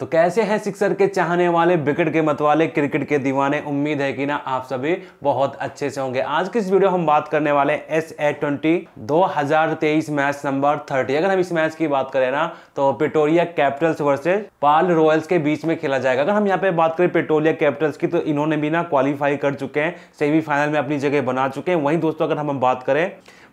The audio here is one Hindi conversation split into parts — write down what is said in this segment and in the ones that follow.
तो कैसे हैं सिक्सर के चाहने वाले विकेट के मतवाले क्रिकेट के दीवाने उम्मीद है कि ना आप सभी बहुत अच्छे से होंगे आज की इस वीडियो हम बात करने वाले एस ए ट्वेंटी दो मैच नंबर थर्टी अगर हम इस मैच की बात करें ना तो Pretoria Capitals versus Paarl Royals के बीच में खेला जाएगा अगर हम यहाँ पे बात करें पेट्रोलिया कैपिटल्स की तो इन्होंने भी ना क्वालिफाई कर चुके हैं सेमीफाइनल में अपनी जगह बना चुके हैं वहीं दोस्तों अगर हम बात करें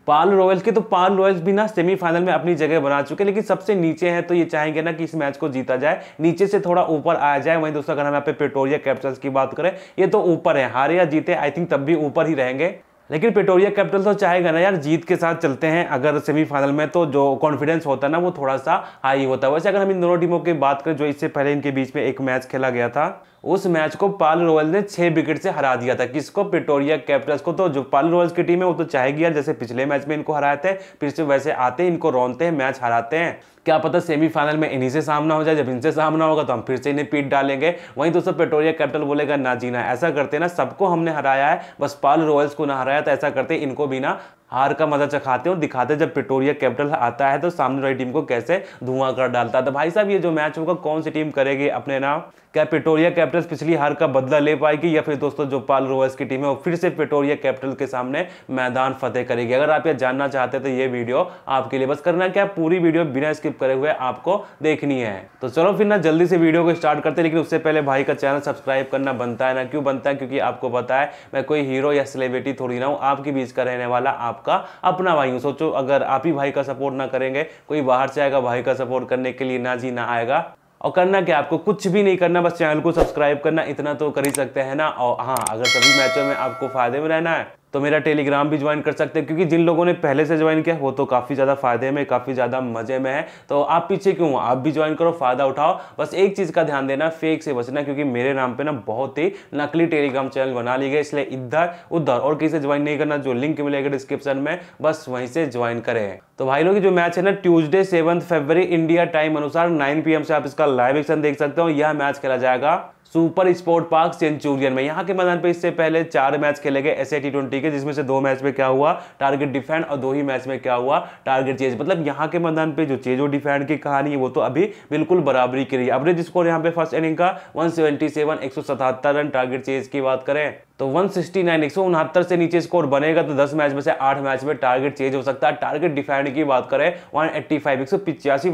पाल रॉयल्स के तो पाल रॉयल्स भी ना सेमीफाइनल में अपनी जगह बना चुके हैं लेकिन सबसे नीचे है तो ये चाहेंगे ना कि इस मैच को जीता जाए नीचे से थोड़ा ऊपर आया जाए वहीं दोस्तों अगर हम यहाँ पे पेटोरिया कैपिटल्स की बात करें ये तो ऊपर है हारे या जीते आई थिंक तब भी ऊपर ही रहेंगे लेकिन पेटोरिया कैपिटल तो चाहेगा ना यार जीत के साथ चलते हैं अगर सेमीफाइनल में तो जो कॉन्फिडेंस होता है ना वो थोड़ा सा हाई होता है वैसे अगर हम इन दोनों टीमों की बात करें जो इससे पहले इनके बीच में एक मैच खेला गया था उस मैच को पाल रॉयल्स ने छः विकेट से हरा दिया था किसको प्रिटोरिया कैपिटल्स को तो जो पाल रॉयल्स की टीम है वो तो चाहेगी यार जैसे पिछले मैच में इनको हराए थे फिर से वैसे आते इनको रौनते हैं मैच हराते हैं क्या पता सेमीफाइनल में इन्हीं से सामना हो जाए जब इनसे सामना होगा तो हम फिर से इन्हें पीट डालेंगे वहीं तो सब पेट्रोलिया कैपिटल बोलेगा ना जीना ऐसा करते ना सबको हमने हराया है बस पाल रॉयल्स को ना हराया तो ऐसा करते इनको भी ना हार का मजा चखाते और दिखाते हैं जब पिटोरिया कैपिटल आता है तो सामने वाली टीम को कैसे धुआं कर डालता है तो भाई साहब ये जो मैच होगा कौन सी टीम करेगी अपने नाम क्या पिटोरिया कैपिटल पिछली हार का बदला ले पाएगी या फिर दोस्तों जो पाल रोवर्स की टीम है वो फिर से पिटोरिया कैपिटल के सामने मैदान फतेह करेगी अगर आप ये जानना चाहते हैं तो ये वीडियो आपके लिए बस करना क्या पूरी वीडियो बिना स्किप करे हुए आपको देखनी है तो चलो फिर ना जल्दी से वीडियो को स्टार्ट करते लेकिन उससे पहले भाई का चैनल सब्सक्राइब करना बनता है ना क्यों बनता है क्योंकि आपको पता है मैं कोई हीरो या सेलिब्रिटी थोड़ी ना हूँ आपके बीच का रहने वाला आपको आपका अपना भाई हूँ सोचो अगर आप ही भाई का सपोर्ट ना करेंगे कोई बाहर से आएगा भाई का सपोर्ट करने के लिए ना जी ना आएगा और करना क्या आपको कुछ भी नहीं करना बस चैनल को सब्सक्राइब करना इतना तो कर ही सकते हैं ना और हाँ अगर सभी मैचों में आपको फायदे में रहना है तो मेरा टेलीग्राम भी ज्वाइन कर सकते हैं क्योंकि जिन लोगों ने पहले से ज्वाइन किया वो तो काफ़ी ज़्यादा फायदे में काफ़ी ज़्यादा मज़े में है तो आप पीछे क्यों आप भी ज्वाइन करो फ़ायदा उठाओ बस एक चीज़ का ध्यान देना फेक से बचना क्योंकि मेरे नाम पर ना बहुत ही नकली टेलीग्राम चैनल बना ली गए इसलिए इधर उधर और किसी से ज्वाइन नहीं करना जो लिंक मिलेगा डिस्क्रिप्शन में बस वहीं से ज्वाइन करें तो भाई लोग जो मैच है ना Tuesday seventh February India time अनुसार 9 पीएम से आप इसका लाइव एक्शन देख सकते हो यह मैच खेला जाएगा सुपर स्पोर्ट पार्क सेंचुरियन में यहाँ के मैदान पे इससे पहले चार मैच खेले गए एस टी ट्वेंटी के जिसमें से दो मैच में क्या हुआ टारगेट डिफेंड और दो ही मैच में क्या हुआ टारगेट चेज मतलब यहाँ के मैदान पे जो चेजो डिफेंड की कहानी है वो तो अभी बिल्कुल बराबरी की रही है एवरेज स्कोर यहाँ पे फर्स्ट इनिंग का वन सेवेंटी सेवन एक सौ सतहत्तर रन टारगेट चेज की बात करें तो 169 एक सौ से नीचे स्कोर बनेगा तो 10 मैच में से 8 मैच में टारगेट चेंज हो सकता है टारगेट डिफाइंड की बात करें 185 एक सौ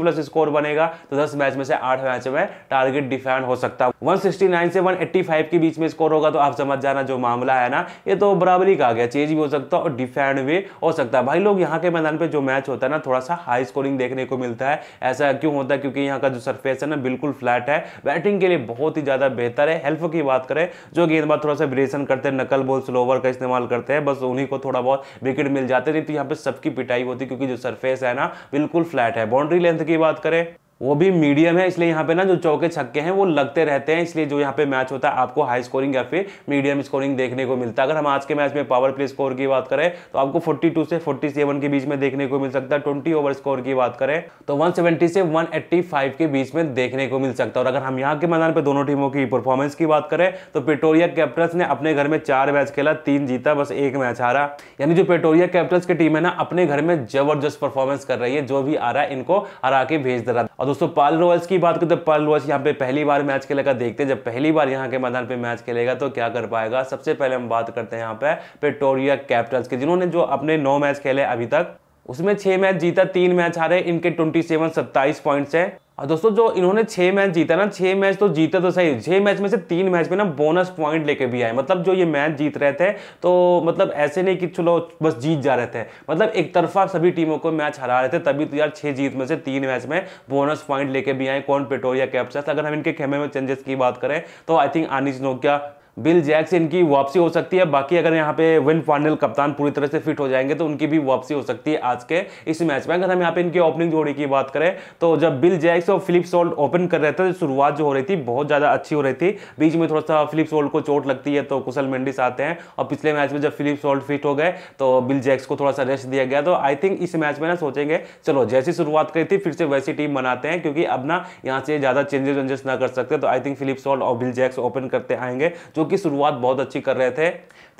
प्लस स्कोर बनेगा तो 10 मैच में से 8 मैच में टारगेट डिफाइंड हो सकता है 169 से 185 के बीच में स्कोर होगा तो आप समझ जाना जो मामला है ना ये तो बराबरी का आ गया चेंज भी हो सकता है और डिफाइंड भी हो सकता है भाई लोग यहाँ के मैदान पर जो मैच होता है ना थोड़ा सा हाई स्कोरिंग देखने को मिलता है ऐसा क्यों होता है क्योंकि यहाँ का जो सरफेस है ना बिल्कुल फ्लैट है बैटिंग के लिए बहुत ही ज़्यादा बेहतर है हेल्प की बात करें जो गेंदबाज थोड़ा सा ब्रेशन करते हैं नकल बोल स्लोवर का इस्तेमाल करते हैं बस उन्हीं को थोड़ा बहुत विकेट मिल जाते नहीं तो यहाँ पे सबकी पिटाई होती क्योंकि जो सरफेस है ना बिल्कुल फ्लैट है बाउंड्री लेंथ की बात करें वो भी मीडियम है इसलिए यहाँ पे ना जो चौके छक्के हैं वो लगते रहते हैं इसलिए जो यहाँ पे मैच होता है आपको हाई स्कोरिंग या फिर मीडियम स्कोरिंग देखने को मिलता है अगर हम आज के मैच में पावर प्ले स्कोर की बात करें तो आपको 42 से 47 के बीच में देखने को मिल सकता है 20 ओवर स्कोर की बात करें तो वन से वन के बीच में देखने को मिल सकता है और अगर हम यहाँ के मैदान पर दोनों टीमों की परफॉर्मेंस की बात करें तो पेटोरिया कैप्टल्स ने अपने घर में चार मैच खेला तीन जीता बस एक मैच हारा यानी जो पेटोरिया कैप्टल्स की टीम है ना अपने घर में जबरदस्त परफॉर्मेंस कर रही है जो भी आ रहा है इनको हरा के भेज दे रहा है दोस्तों पाल रोवल्स की बात करें तो पाल रोवल्स यहाँ पे पहली बार मैच खेलेगा देखते हैं जब पहली बार यहाँ के मैदान पे मैच खेलेगा तो क्या कर पाएगा सबसे पहले हम बात करते हैं यहाँ पे पेटोरिया कैपिटल्स के जिन्होंने जो अपने नौ मैच खेले अभी तक उसमें छह मैच जीता तीन मैच हारे इनके ट्वेंटी सेवन सत्ताईस पॉइंट्स हैं और दोस्तों जो इन्होंने छह मैच जीता ना छह मैच तो जीता तो सही छह मैच में से तीन मैच में ना बोनस पॉइंट लेके भी आए मतलब जो ये मैच जीत रहे थे तो मतलब ऐसे नहीं कि चलो बस जीत जा रहे थे मतलब एक तरफा सभी टीमों को मैच हरा रहे थे तभी तो यार छह जीत में से तीन मैच में बोनस पॉइंट लेके भी आए कौन पेटोरिया कैप्चर्स अगर हम इनके खेमे में चेंजेस की बात करें तो आई थिंक आनिश नोकिया बिल जैक्स इनकी वापसी हो सकती है बाकी अगर यहाँ पे विन फाइनल कप्तान पूरी तरह से फिट हो जाएंगे तो उनकी भी वापसी हो सकती है आज के इस मैच में अगर हम यहाँ पे इनकी ओपनिंग जोड़ी की बात करें तो जब बिल जैक्स और फिलिप सोल्ट ओपन कर रहे थे तो शुरुआत जो हो रही थी बहुत ज़्यादा अच्छी हो रही थी बीच में थोड़ा सा फिलिप सोल्ट को चोट लगती है तो कुशल मेंडिस आते हैं और पिछले मैच में जब फिलिप सोल्ट फिट हो गए तो बिल जैक्स को थोड़ा सा रेस्ट दिया गया तो आई थिंक इस मैच में ना सोचेंगे चलो जैसी शुरुआत करी थी फिर से वैसी टीम बनाते हैं क्योंकि अब ना यहाँ से ज़्यादा चेंजेस वेंजेस ना कर सकते तो आई थिंक फिलिप सोल्ट और बिल जैक्स ओपन करते आएंगे जो जो कि शुरुआत बहुत अच्छी कर रहे थे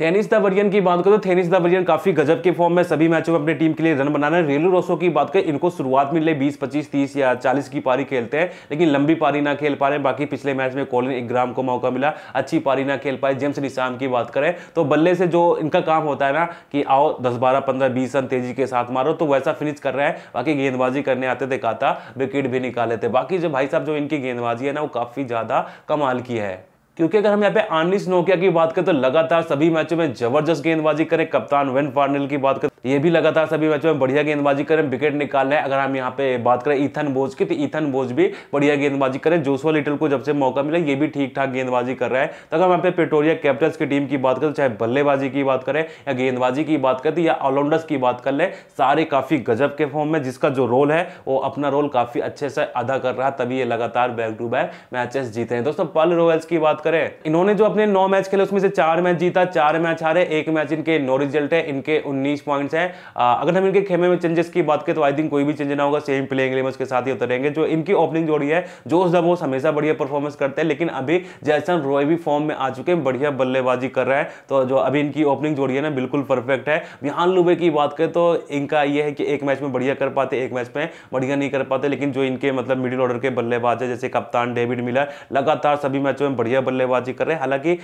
थेनिस दावरियन की बात करें तो थेनिस दावरियन काफी गजब के फॉर्म में सभी मैचों में अपनी टीम के लिए रन बनाने रेलू रोसो की बात करें इनको शुरुआत में ले 20, 25, 30 या 40 की पारी खेलते हैं लेकिन लंबी पारी ना खेल पा रहे बाकी पिछले मैच में कॉलिन इग्राम को मौका मिला अच्छी पारी ना खेल पाए जेम्स निशान की बात करें तो बल्ले से जो इनका काम होता है ना कि आओ दस बारह पंद्रह बीस रन तेजी के साथ मारो तो वैसा फिनिश कर रहे हैं बाकी गेंदबाजी करने आते थे काता विकेट भी निकाले थे बाकी जो भाई साहब जो इनकी गेंदबाजी है ना वो काफी ज्यादा कमाल की है क्योंकि अगर हम यहाँ पे आनिस नोकिया की बात करें तो लगातार सभी मैचों में जबरदस्त गेंदबाजी करें कप्तान वेन फार्नल की बात करें तो ये भी लगातार सभी मैचों में बढ़िया गेंदबाजी करें विकेट निकाल रहे हैं अगर हम यहाँ पे बात करें ईथन बोज की तो ईथन बोज भी बढ़िया गेंदबाजी करें जोसवा लिटल को जब से मौका मिला ये भी ठीक ठाक गेंदबाजी कर रहा है तो अगर हम यहाँ पे पेट्रोलिया कैपिटल्स की टीम की बात करें चाहे बल्लेबाजी की बात करें या गेंदबाजी की बात करें तो या ऑलराउंडर्स की बात कर ले सारे काफ़ी गजब के फॉर्म में जिसका जो रोल है वो अपना रोल काफ़ी अच्छे से अदा कर रहा है तभी ये लगातार बैक टू बैक मैचेस जीते हैं दोस्तों पल रोयल्स की बात करें इन्होंने जो अपने नौ मैच खेले उसमें से चार मैच जीता चार मैच हारे एक मैच इनके नो रिजल्ट है इनके उन्नीस पॉइंट चेंजेस हैं अगर हम इनके खेमे में चेंजेस की बात करें तो आई थिंक कोई भी चेंज ना होगा सेम प्लेइंग इलेवन के साथ ही होते रहेंगे जो इनकी ओपनिंग जोड़ी है जोश दबोस हमेशा बढ़िया परफॉर्मेंस करते हैं लेकिन अभी जैसन रॉय भी फॉर्म में आ चुके हैं बढ़िया बल्लेबाजी कर रहे हैं तो जो अभी इनकी ओपनिंग जोड़ी है ना बिल्कुल परफेक्ट है विहान लुबे की बात करें तो इनका यह है कि एक मैच में बढ़िया कर पाते एक मैच में बढ़िया नहीं कर पाते लेकिन जो इनके मतलब मिडिल ऑर्डर के बल्लेबाज है जैसे कप्तान डेविड मिलर लगातार सभी मैचों में बढ़िया बल्लेबाजी कर रहे हैं हालांकि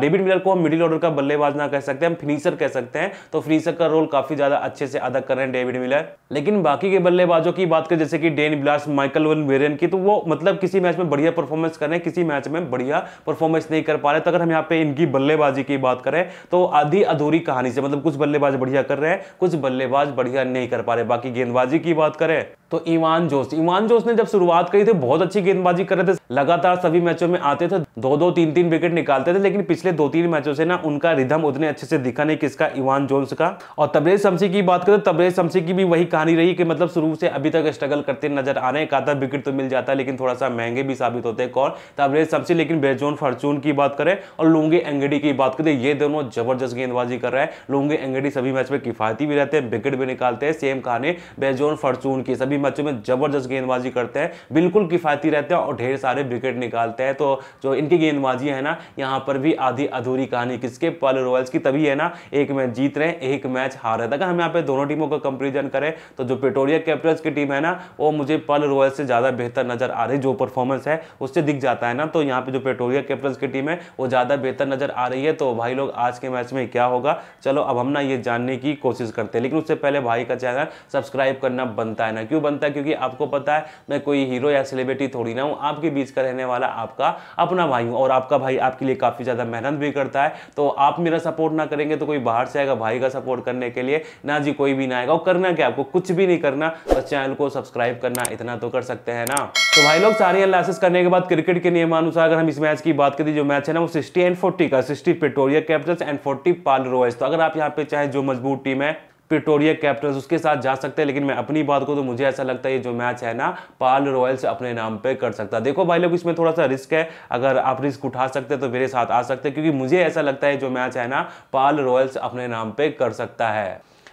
डेविड मिलर को हम मिडिल ऑर्डर का बल्लेबाज ना कह सकते हम फिनिशर कह सकते हैं तो फिनिशर का रोल काफी काफी ज्यादा अच्छे से अदा कर रहे हैं डेविड मिलर लेकिन बाकी के बल्लेबाजों की बात करें जैसे कि डेन ब्लास माइकल वन वेरियन की तो वो मतलब किसी मैच में बढ़िया परफॉर्मेंस कर रहे हैं किसी मैच में बढ़िया परफॉर्मेंस नहीं कर पा रहे तो अगर हम यहाँ पे इनकी बल्लेबाजी की बात करें तो आधी अधूरी कहानी से मतलब कुछ बल्लेबाज बढ़िया कर रहे हैं कुछ बल्लेबाज बढ़िया नहीं कर पा रहे बाकी गेंदबाजी की बात करें तो ईवान जोस इवान जोस ने जब शुरुआत करी थी बहुत अच्छी गेंदबाजी कर रहे थे लगातार सभी मैचों में आते थे दो दो तीन तीन विकेट निकालते थे लेकिन पिछले दो तीन मैचों से ना उनका रिधम उतने अच्छे से दिखा नहीं किसका ईवान जोस का और तबरेज शमसी की बात करें तो तबरेज शमसी की भी वही कहानी रही कि मतलब शुरू से अभी तक स्ट्रगल करते नजर आ रहे हैं कहा विकेट तो मिल जाता है लेकिन थोड़ा सा महंगे भी साबित होते हैं कौन तबरेज शमसी लेकिन बेजोन फॉर्चून की बात करें और लोंगे एंगडी की बात करें ये दोनों जबरदस्त गेंदबाजी कर रहे हैं लोंगे एंगडी सभी मैच में किफायती भी रहते हैं विकेट भी निकालते हैं सेम कहानी बेजोन फॉर्चून की सभी मैचों में जबरदस्त गेंदबाजी करते हैं बिल्कुल किफायती रहते हैं और ढेर सारे विकेट निकालते हैं तो जो इनकी गेंदबाजी है ना यहाँ पर भी आधी अधूरी कहानी किसके पल रॉयल्स की तभी है ना एक मैच जीत रहे हैं एक मैच हार रहे अगर हम यहाँ पे दोनों टीमों का कंपेरिजन करें तो जो पेट्रोलिया कैपिटल्स की टीम है ना वो मुझे पल रॉयल्स से ज़्यादा बेहतर नजर आ रही जो परफॉर्मेंस है उससे दिख जाता है ना तो यहाँ पर जो पेट्रोलिया कैपिटल्स की टीम है वो ज़्यादा बेहतर नजर आ रही है तो भाई लोग आज के मैच में क्या होगा चलो अब हम ना ये जानने की कोशिश करते हैं लेकिन उससे पहले भाई का चैनल सब्सक्राइब करना बनता है ना क्यों बनता है क्योंकि आपको पता है मैं कोई हीरो या सेलिब्रिटी थोड़ी ना हूँ आपके बीच का रहने वाला आपका अपना भाई हूँ और आपका भाई आपके लिए काफ़ी ज़्यादा मेहनत भी करता है तो आप मेरा सपोर्ट ना करेंगे तो कोई बाहर से आएगा भाई का सपोर्ट करने के लिए ना जी कोई भी ना आएगा और करना क्या आपको कुछ भी नहीं करना बस चैनल को सब्सक्राइब करना इतना तो कर सकते हैं ना तो भाई लोग सारी एनालिसिस करने के बाद क्रिकेट के नियमानुसार अगर हम इस मैच की बात करें जो मैच है ना वो सिक्सटी एंड फोर्टी का sixty Pretoria Capitals and forty Paarl Royals तो अगर आप यहाँ पे चाहे जो मजबूत टीम है प्रिटोरिया कैप्टन उसके साथ जा सकते हैं लेकिन मैं अपनी बात को तो मुझे ऐसा लगता है ये जो मैच है ना पाल रॉयल्स अपने नाम पे कर सकता है देखो भाई लोग इसमें थोड़ा सा रिस्क है अगर आप रिस्क उठा सकते हैं तो मेरे साथ आ सकते हैं क्योंकि मुझे ऐसा लगता है जो मैच है ना पाल रॉयल्स अपने नाम पर कर सकता है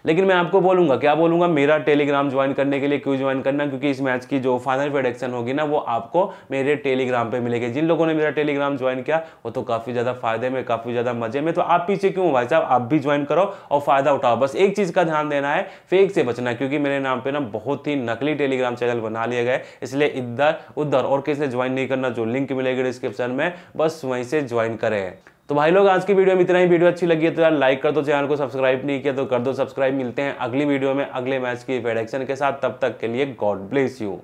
लेकिन मैं आपको बोलूँगा क्या बोलूँगा मेरा टेलीग्राम ज्वाइन करने के लिए क्यों ज्वाइन करना क्योंकि इस मैच की जो फाइनल प्रोडक्शन होगी ना वो आपको मेरे टेलीग्राम पर मिलेगी जिन लोगों ने मेरा टेलीग्राम ज्वाइन किया वो तो काफ़ी ज़्यादा फायदे में काफ़ी ज़्यादा मजे में तो आप पीछे क्यों भाई साहब आप भी ज्वाइन करो और फ़ायदा उठाओ बस एक चीज़ का ध्यान देना है फेक से बचना क्योंकि मेरे नाम पर ना बहुत ही नकली टेलीग्राम चैनल बना लिया गए इसलिए इधर उधर और किसने ज्वाइन नहीं करना जो लिंक मिलेगी डिस्क्रिप्शन में बस वहीं से ज्वाइन करें तो भाई लोग आज की वीडियो में इतना ही वीडियो अच्छी लगी है तो यार लाइक कर दो चैनल को सब्सक्राइब नहीं किया तो कर दो सब्सक्राइब मिलते हैं अगली वीडियो में अगले मैच की प्रेडिक्शन के साथ तब तक के लिए गॉड ब्लेस यू